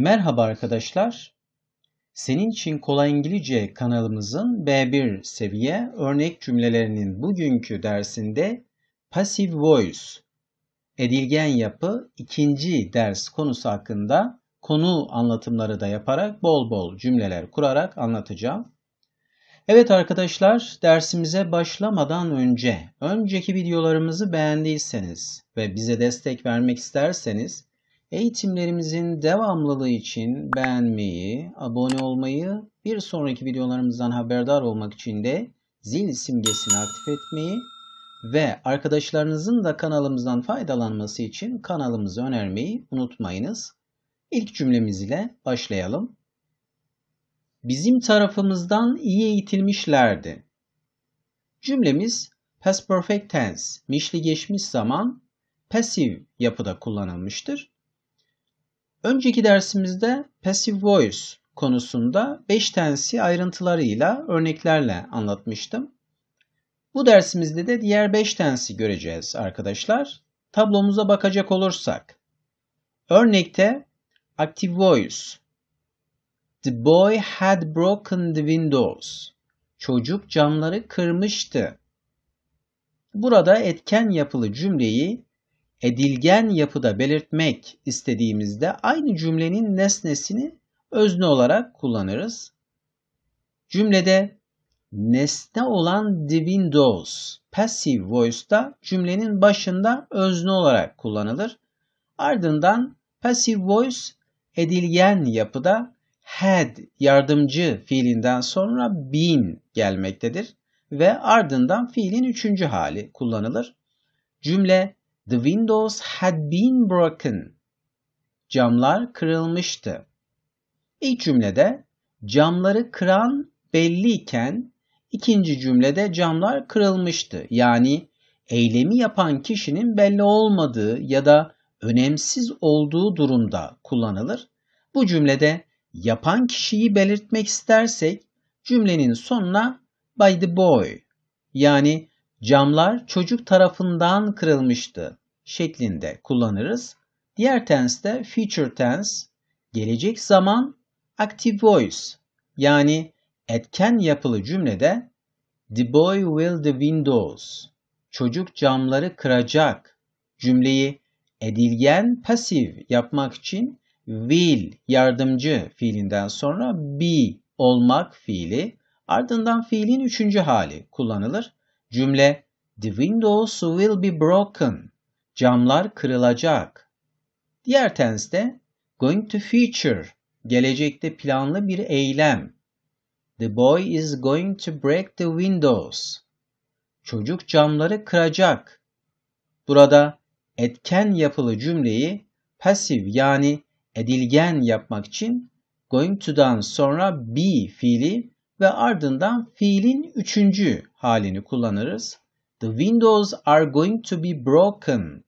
Merhaba arkadaşlar. Senin için kolay İngilizce kanalımızın B1 seviye örnek cümlelerinin bugünkü dersinde passive voice edilgen yapı ikinci ders konusu hakkında konu anlatımları da yaparak bol bol cümleler kurarak anlatacağım. Evet arkadaşlar dersimize başlamadan önce önceki videolarımızı beğendiyseniz ve bize destek vermek isterseniz Eğitimlerimizin devamlılığı için beğenmeyi, abone olmayı, bir sonraki videolarımızdan haberdar olmak için de zil simgesini aktif etmeyi ve arkadaşlarınızın da kanalımızdan faydalanması için kanalımızı önermeyi unutmayınız. İlk cümlemiz ile başlayalım. Bizim tarafımızdan iyi eğitilmişlerdi. Cümlemiz past perfect tense, mişli geçmiş zaman pasif yapıda kullanılmıştır. Önceki dersimizde passive voice konusunda 5 tanesi ayrıntılarıyla, örneklerle anlatmıştım. Bu dersimizde de diğer 5 tanesi göreceğiz arkadaşlar. Tablomuza bakacak olursak. Örnekte active voice. The boy had broken the windows. Çocuk camları kırmıştı. Burada etken yapılı cümleyi edilgen yapıda belirtmek istediğimizde aynı cümlenin nesnesini özne olarak kullanırız. Cümlede nesne olan the windows passive voice'da cümlenin başında özne olarak kullanılır. Ardından passive voice edilgen yapıda had yardımcı fiilinden sonra been gelmektedir ve ardından fiilin üçüncü hali kullanılır. Cümle The windows had been broken. Camlar kırılmıştı. İlk cümlede camları kıran belliyken ikinci cümlede camlar kırılmıştı. Yani eylemi yapan kişinin belli olmadığı ya da önemsiz olduğu durumda kullanılır. Bu cümlede yapan kişiyi belirtmek istersek cümlenin sonuna by the boy yani Camlar çocuk tarafından kırılmıştı şeklinde kullanırız. Diğer tense de future tense, gelecek zaman active voice yani etken yapılı cümlede The boy will the windows. Çocuk camları kıracak. Cümleyi edilgen pasif yapmak için will yardımcı fiilinden sonra be olmak fiili ardından fiilin üçüncü hali kullanılır. Cümle The windows will be broken. Camlar kırılacak. Diğer tense'de going to feature. Gelecekte planlı bir eylem. The boy is going to break the windows. Çocuk camları kıracak. Burada etken yapılı cümleyi pasif yani edilgen yapmak için going to'dan sonra be fiili ve ardından fiilin üçüncü halini kullanırız. The windows are going to be broken.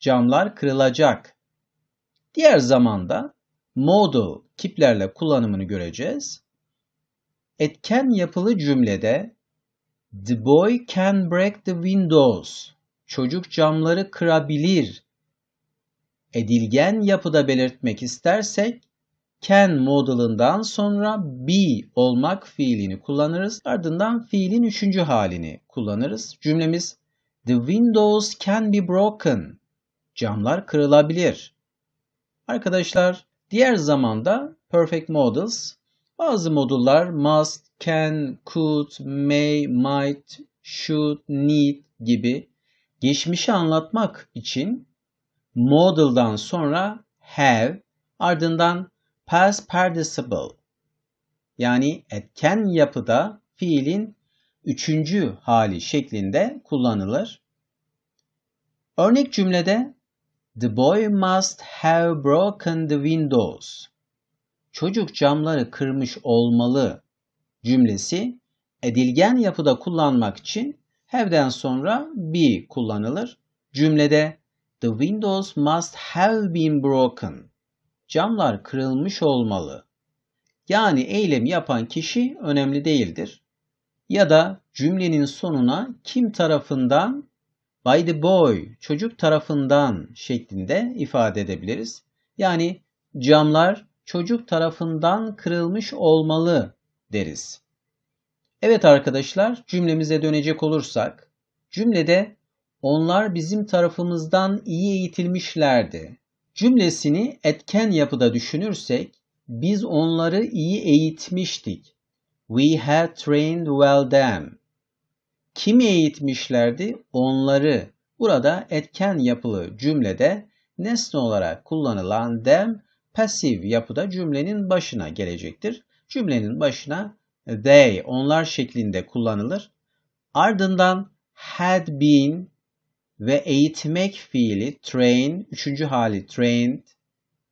Camlar kırılacak. Diğer zamanda modal kiplerle kullanımını göreceğiz. Etken yapılı cümlede The boy can break the windows. Çocuk camları kırabilir. Edilgen yapıda belirtmek istersek can modalından sonra be olmak fiilini kullanırız. Ardından fiilin üçüncü halini kullanırız. Cümlemiz The windows can be broken. Camlar kırılabilir. Arkadaşlar diğer zamanda perfect modals bazı modullar must, can, could, may, might, should, need gibi geçmişi anlatmak için modal'dan sonra have ardından past participle yani etken yapıda fiilin üçüncü hali şeklinde kullanılır. Örnek cümlede The boy must have broken the windows. Çocuk camları kırmış olmalı cümlesi edilgen yapıda kullanmak için have'den sonra be kullanılır. Cümlede the windows must have been broken camlar kırılmış olmalı. Yani eylem yapan kişi önemli değildir. Ya da cümlenin sonuna kim tarafından by the boy çocuk tarafından şeklinde ifade edebiliriz. Yani camlar çocuk tarafından kırılmış olmalı deriz. Evet arkadaşlar cümlemize dönecek olursak cümlede onlar bizim tarafımızdan iyi eğitilmişlerdi cümlesini etken yapıda düşünürsek biz onları iyi eğitmiştik. We had trained well them. Kimi eğitmişlerdi? Onları. Burada etken yapılı cümlede nesne olarak kullanılan them pasif yapıda cümlenin başına gelecektir. Cümlenin başına they, onlar şeklinde kullanılır. Ardından had been ve eğitmek fiili train, üçüncü hali trained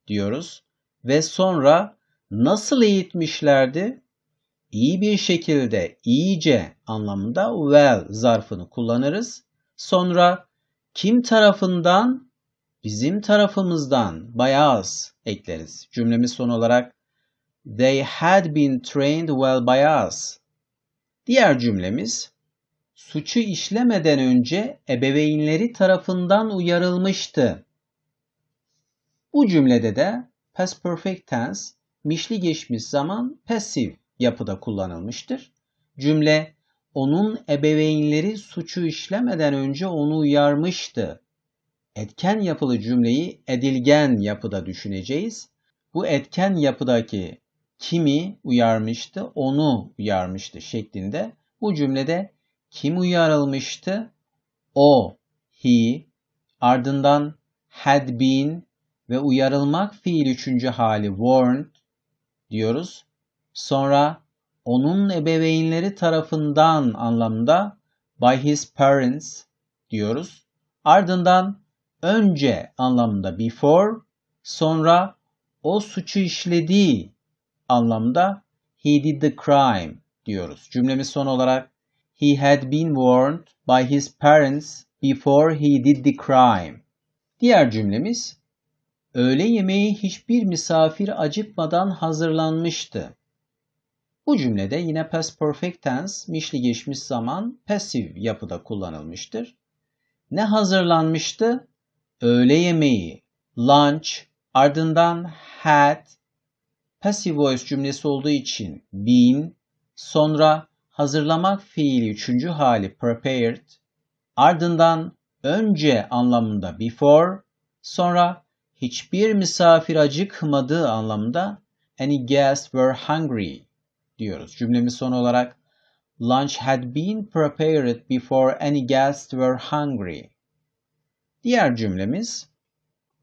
diyoruz. Ve sonra nasıl eğitmişlerdi? iyi bir şekilde, iyice anlamında well zarfını kullanırız. Sonra kim tarafından? Bizim tarafımızdan, az ekleriz. Cümlemiz son olarak They had been trained well by us. Diğer cümlemiz suçu işlemeden önce ebeveynleri tarafından uyarılmıştı. Bu cümlede de past perfect tense mişli geçmiş zaman pasif yapıda kullanılmıştır. Cümle onun ebeveynleri suçu işlemeden önce onu uyarmıştı. Etken yapılı cümleyi edilgen yapıda düşüneceğiz. Bu etken yapıdaki kimi uyarmıştı, onu uyarmıştı şeklinde bu cümlede kim uyarılmıştı? O, he, ardından had been ve uyarılmak fiil üçüncü hali warned diyoruz. Sonra onun ebeveynleri tarafından anlamda by his parents diyoruz. Ardından önce anlamında before, sonra o suçu işlediği anlamda he did the crime diyoruz. Cümlemiz son olarak he had been warned by his parents before he did the crime. Diğer cümlemiz öğle yemeği hiçbir misafir acıkmadan hazırlanmıştı. Bu cümlede yine past perfect tense mişli geçmiş zaman passive yapıda kullanılmıştır. Ne hazırlanmıştı? Öğle yemeği, lunch, ardından had, passive voice cümlesi olduğu için been, sonra hazırlamak fiili üçüncü hali prepared, ardından önce anlamında before, sonra hiçbir misafir acıkmadığı anlamında any guests were hungry diyoruz. Cümlemiz son olarak lunch had been prepared before any guests were hungry. Diğer cümlemiz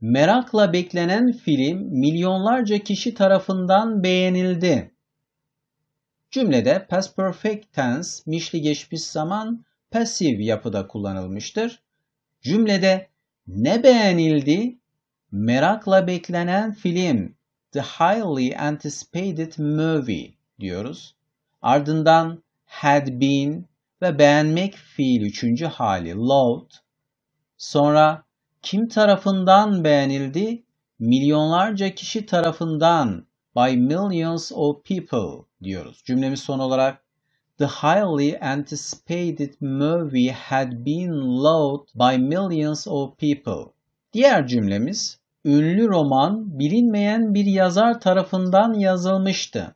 merakla beklenen film milyonlarca kişi tarafından beğenildi. Cümlede past perfect tense mişli geçmiş zaman pasif yapıda kullanılmıştır. Cümlede ne beğenildi? Merakla beklenen film, the highly anticipated movie diyoruz. Ardından had been ve beğenmek fiil üçüncü hali loved. Sonra kim tarafından beğenildi? Milyonlarca kişi tarafından by millions of people diyoruz. Cümlemiz son olarak The highly anticipated movie had been loved by millions of people. Diğer cümlemiz ünlü roman bilinmeyen bir yazar tarafından yazılmıştı.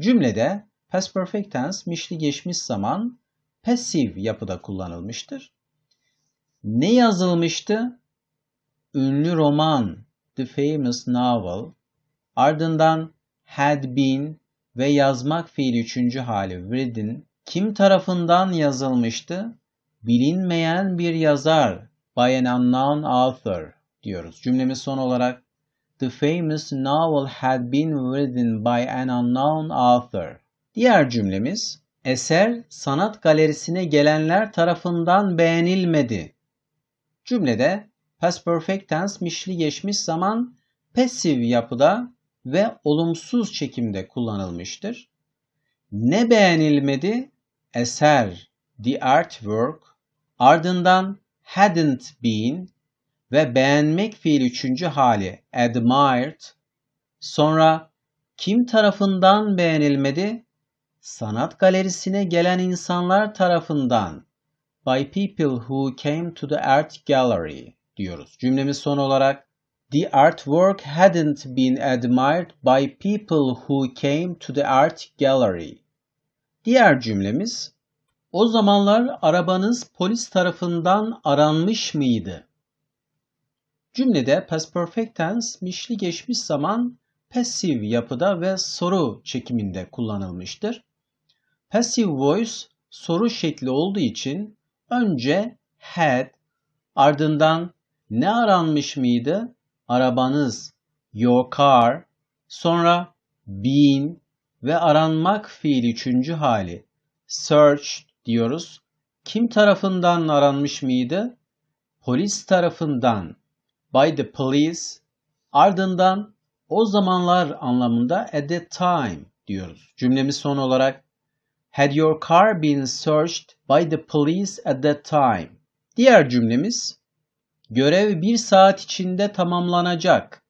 Cümlede past perfect tense mişli geçmiş zaman pasif yapıda kullanılmıştır. Ne yazılmıştı? Ünlü roman, the famous novel Ardından had been ve yazmak fiili üçüncü hali written kim tarafından yazılmıştı? Bilinmeyen bir yazar by an unknown author diyoruz. Cümlemiz son olarak The famous novel had been written by an unknown author. Diğer cümlemiz eser sanat galerisine gelenler tarafından beğenilmedi. Cümlede past perfect tense mişli geçmiş zaman passive yapıda ve olumsuz çekimde kullanılmıştır. Ne beğenilmedi? Eser, the artwork, ardından hadn't been ve beğenmek fiil üçüncü hali admired, sonra kim tarafından beğenilmedi? Sanat galerisine gelen insanlar tarafından by people who came to the art gallery diyoruz. Cümlemiz son olarak The artwork hadn't been admired by people who came to the art gallery. Diğer cümlemiz O zamanlar arabanız polis tarafından aranmış mıydı? Cümlede past perfect tense mişli geçmiş zaman passive yapıda ve soru çekiminde kullanılmıştır. Passive voice soru şekli olduğu için önce had ardından ne aranmış mıydı arabanız, your car, sonra been ve aranmak fiil üçüncü hali. Search diyoruz. Kim tarafından aranmış mıydı? Polis tarafından. By the police. Ardından o zamanlar anlamında at the time diyoruz. Cümlemiz son olarak Had your car been searched by the police at that time? Diğer cümlemiz Görev bir saat içinde tamamlanacak.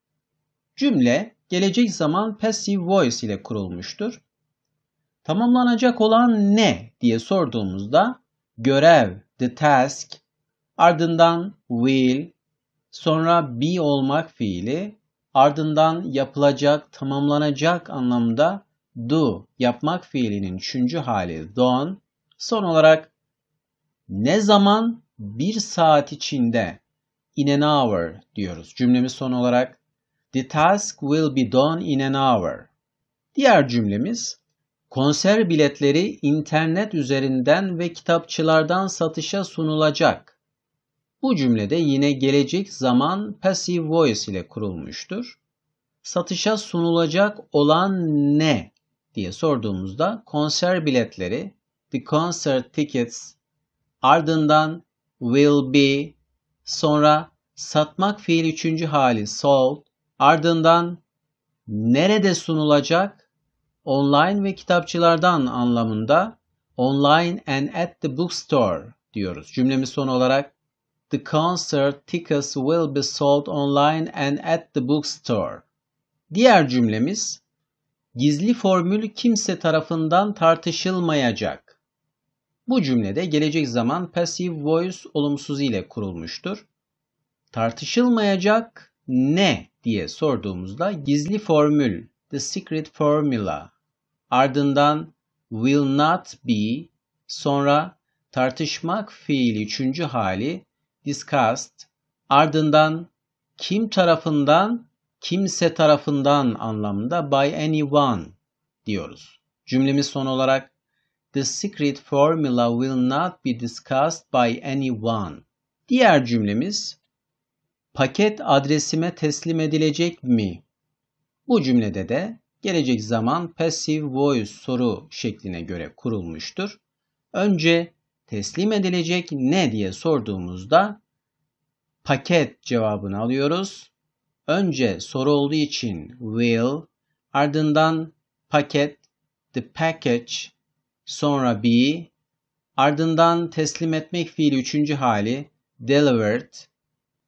Cümle gelecek zaman passive voice ile kurulmuştur. Tamamlanacak olan ne diye sorduğumuzda görev, the task, ardından will, sonra be olmak fiili, ardından yapılacak, tamamlanacak anlamda do, yapmak fiilinin üçüncü hali don, son olarak ne zaman bir saat içinde in an hour diyoruz. Cümlemiz son olarak The task will be done in an hour. Diğer cümlemiz konser biletleri internet üzerinden ve kitapçılardan satışa sunulacak. Bu cümlede yine gelecek zaman passive voice ile kurulmuştur. Satışa sunulacak olan ne diye sorduğumuzda konser biletleri the concert tickets ardından will be sonra satmak fiil üçüncü hali sold, ardından nerede sunulacak? Online ve kitapçılardan anlamında online and at the bookstore diyoruz. Cümlemiz son olarak The concert tickets will be sold online and at the bookstore. Diğer cümlemiz gizli formül kimse tarafından tartışılmayacak. Bu cümlede gelecek zaman passive voice olumsuz ile kurulmuştur. Tartışılmayacak ne diye sorduğumuzda gizli formül, the secret formula, ardından will not be, sonra tartışmak fiili üçüncü hali, discussed, ardından kim tarafından, kimse tarafından anlamında by anyone diyoruz. Cümlemiz son olarak The secret formula will not be discussed by anyone. Diğer cümlemiz paket adresime teslim edilecek mi? Bu cümlede de gelecek zaman passive voice soru şekline göre kurulmuştur. Önce teslim edilecek ne diye sorduğumuzda paket cevabını alıyoruz. Önce soru olduğu için will, ardından paket, the package sonra be, ardından teslim etmek fiili üçüncü hali delivered,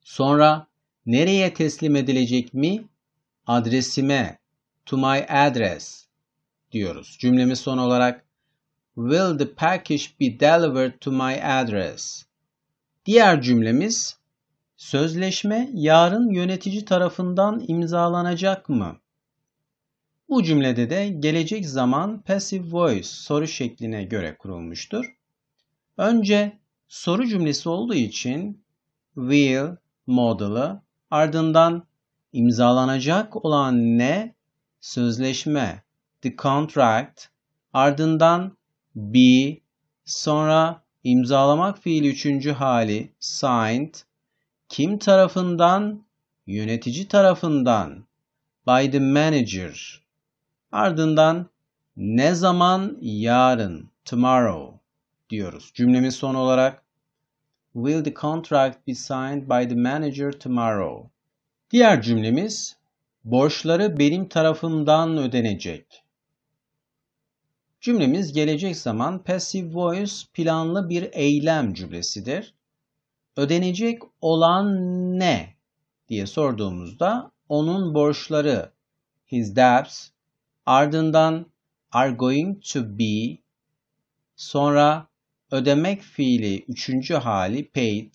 sonra nereye teslim edilecek mi? Adresime, to my address diyoruz. Cümlemi son olarak Will the package be delivered to my address? Diğer cümlemiz Sözleşme yarın yönetici tarafından imzalanacak mı? Bu cümlede de gelecek zaman passive voice soru şekline göre kurulmuştur. Önce soru cümlesi olduğu için will modeli ardından imzalanacak olan ne? Sözleşme, the contract, ardından be, sonra imzalamak fiili üçüncü hali signed, kim tarafından? Yönetici tarafından, by the manager, Ardından ne zaman yarın tomorrow diyoruz. Cümlemin son olarak Will the contract be signed by the manager tomorrow? Diğer cümlemiz borçları benim tarafımdan ödenecek. Cümlemiz gelecek zaman passive voice planlı bir eylem cümlesidir. Ödenecek olan ne diye sorduğumuzda onun borçları his debts ardından are going to be, sonra ödemek fiili üçüncü hali paid,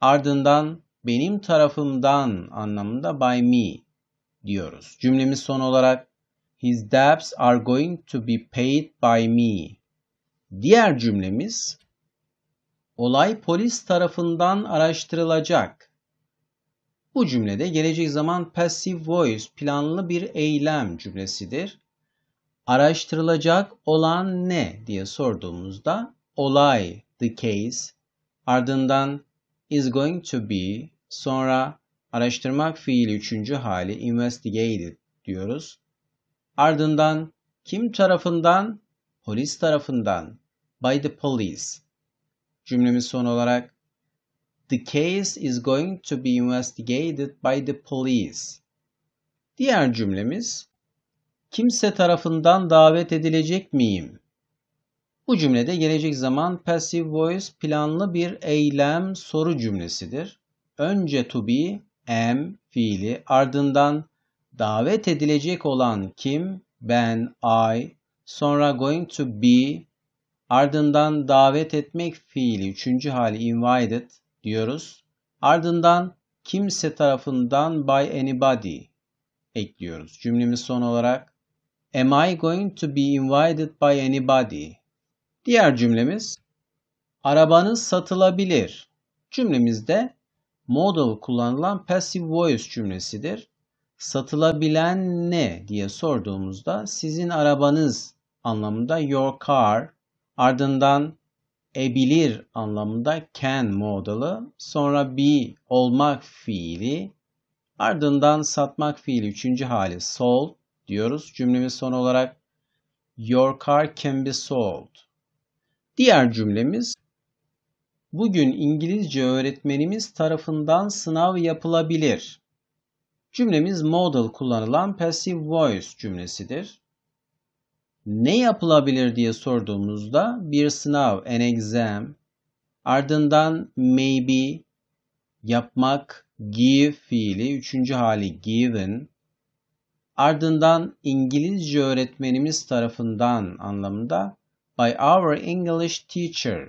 ardından benim tarafımdan anlamında by me diyoruz. Cümlemiz son olarak His debts are going to be paid by me. Diğer cümlemiz olay polis tarafından araştırılacak. Bu cümlede gelecek zaman passive voice planlı bir eylem cümlesidir. Araştırılacak olan ne diye sorduğumuzda olay the case ardından is going to be sonra araştırmak fiili üçüncü hali investigated diyoruz. Ardından kim tarafından? Polis tarafından. By the police. Cümlemiz son olarak The case is going to be investigated by the police. Diğer cümlemiz kimse tarafından davet edilecek miyim? Bu cümlede gelecek zaman passive voice planlı bir eylem soru cümlesidir. Önce to be, am fiili ardından davet edilecek olan kim? Ben, I. Sonra going to be. Ardından davet etmek fiili üçüncü hali invited diyoruz. Ardından kimse tarafından by anybody ekliyoruz. Cümlemiz son olarak Am I going to be invited by anybody? Diğer cümlemiz Arabanız satılabilir. Cümlemizde modal kullanılan passive voice cümlesidir. Satılabilen ne diye sorduğumuzda sizin arabanız anlamında your car ardından ebilir anlamında can modalı, sonra be olmak fiili, ardından satmak fiili üçüncü hali sold diyoruz. Cümlemiz son olarak Your car can be sold. Diğer cümlemiz Bugün İngilizce öğretmenimiz tarafından sınav yapılabilir. Cümlemiz modal kullanılan passive voice cümlesidir ne yapılabilir diye sorduğumuzda bir sınav, an exam, ardından maybe, yapmak, give fiili, üçüncü hali given, ardından İngilizce öğretmenimiz tarafından anlamında by our English teacher.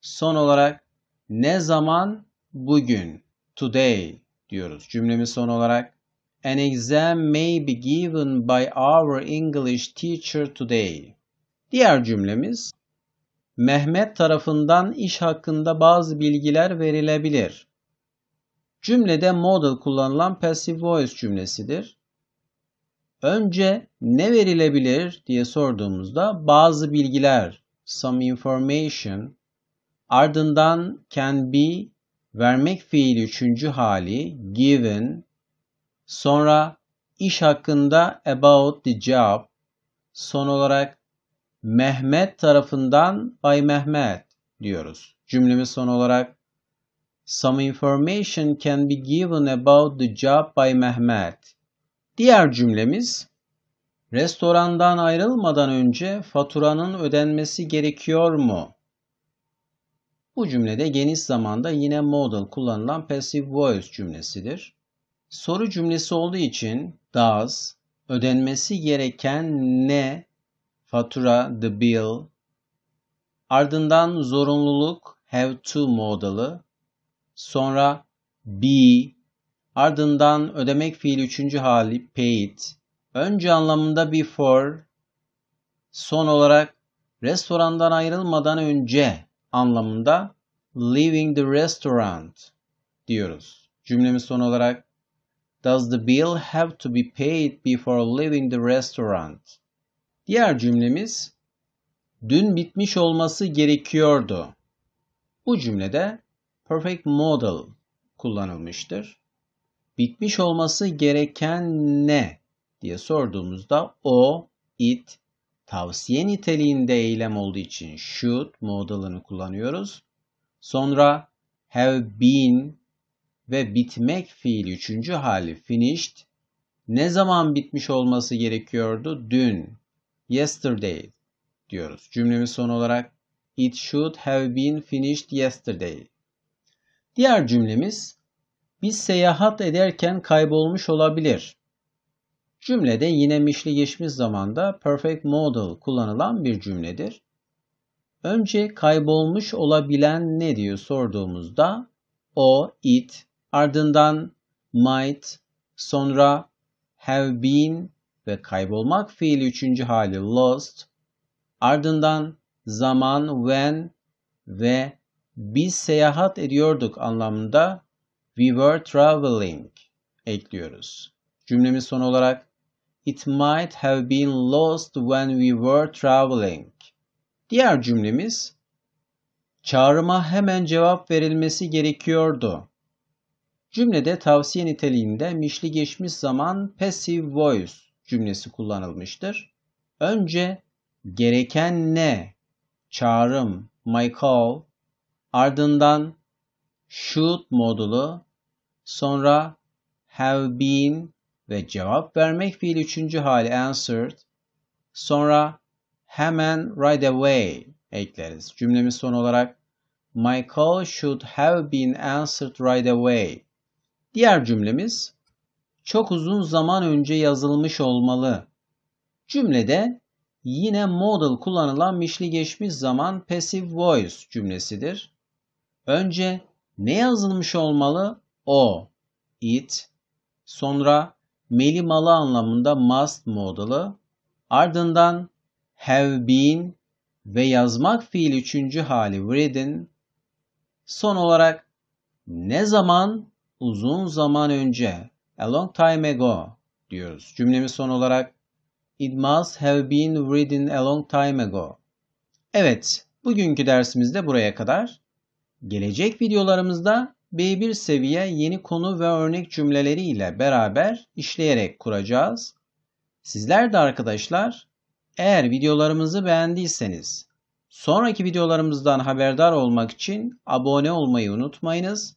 Son olarak ne zaman bugün, today diyoruz. Cümlemin son olarak An exam may be given by our English teacher today. Diğer cümlemiz Mehmet tarafından iş hakkında bazı bilgiler verilebilir. Cümlede model kullanılan passive voice cümlesidir. Önce ne verilebilir diye sorduğumuzda bazı bilgiler, some information, ardından can be, vermek fiili üçüncü hali, given, Sonra iş hakkında about the job. Son olarak Mehmet tarafından Bay Mehmet diyoruz. Cümlemiz son olarak Some information can be given about the job by Mehmet. Diğer cümlemiz Restorandan ayrılmadan önce faturanın ödenmesi gerekiyor mu? Bu cümlede geniş zamanda yine modal kullanılan passive voice cümlesidir soru cümlesi olduğu için does ödenmesi gereken ne fatura the bill ardından zorunluluk have to modalı sonra be ardından ödemek fiili üçüncü hali paid önce anlamında before son olarak restorandan ayrılmadan önce anlamında leaving the restaurant diyoruz. Cümlemiz son olarak Does the bill have to be paid before leaving the restaurant? Diğer cümlemiz dün bitmiş olması gerekiyordu. Bu cümlede perfect model kullanılmıştır. Bitmiş olması gereken ne diye sorduğumuzda o, it, tavsiye niteliğinde eylem olduğu için should modalını kullanıyoruz. Sonra have been ve bitmek fiil üçüncü hali finished ne zaman bitmiş olması gerekiyordu? Dün. Yesterday diyoruz. Cümlemiz son olarak It should have been finished yesterday. Diğer cümlemiz biz seyahat ederken kaybolmuş olabilir. Cümlede yine mişli geçmiş zamanda perfect model kullanılan bir cümledir. Önce kaybolmuş olabilen ne diyor sorduğumuzda o, it, ardından might, sonra have been ve kaybolmak fiili üçüncü hali lost, ardından zaman when ve biz seyahat ediyorduk anlamında we were traveling ekliyoruz. Cümlemiz son olarak It might have been lost when we were traveling. Diğer cümlemiz Çağrıma hemen cevap verilmesi gerekiyordu. Cümlede tavsiye niteliğinde mişli geçmiş zaman passive voice cümlesi kullanılmıştır. Önce gereken ne? Çağrım, my call. Ardından should modulu. Sonra have been ve cevap vermek fiil üçüncü hali answered. Sonra hemen right away ekleriz. Cümlemiz son olarak My call should have been answered right away. Diğer cümlemiz çok uzun zaman önce yazılmış olmalı. Cümlede yine model kullanılan mişli geçmiş zaman passive voice cümlesidir. Önce ne yazılmış olmalı? O, it, sonra meli malı anlamında must modalı, ardından have been ve yazmak fiil üçüncü hali written, son olarak ne zaman uzun zaman önce, a long time ago diyoruz. Cümlemiz son olarak It must have been written a long time ago. Evet, bugünkü dersimizde buraya kadar. Gelecek videolarımızda B1 seviye yeni konu ve örnek cümleleri ile beraber işleyerek kuracağız. Sizler de arkadaşlar eğer videolarımızı beğendiyseniz sonraki videolarımızdan haberdar olmak için abone olmayı unutmayınız.